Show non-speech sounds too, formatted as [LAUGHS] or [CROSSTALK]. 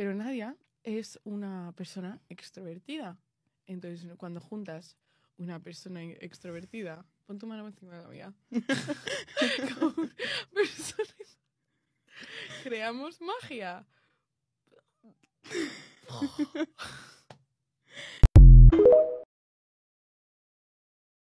Pero Nadia es una persona extrovertida. Entonces, cuando juntas una persona extrovertida, pon tu mano encima de la mía. [LAUGHS] [LAUGHS] Creamos magia. [LAUGHS]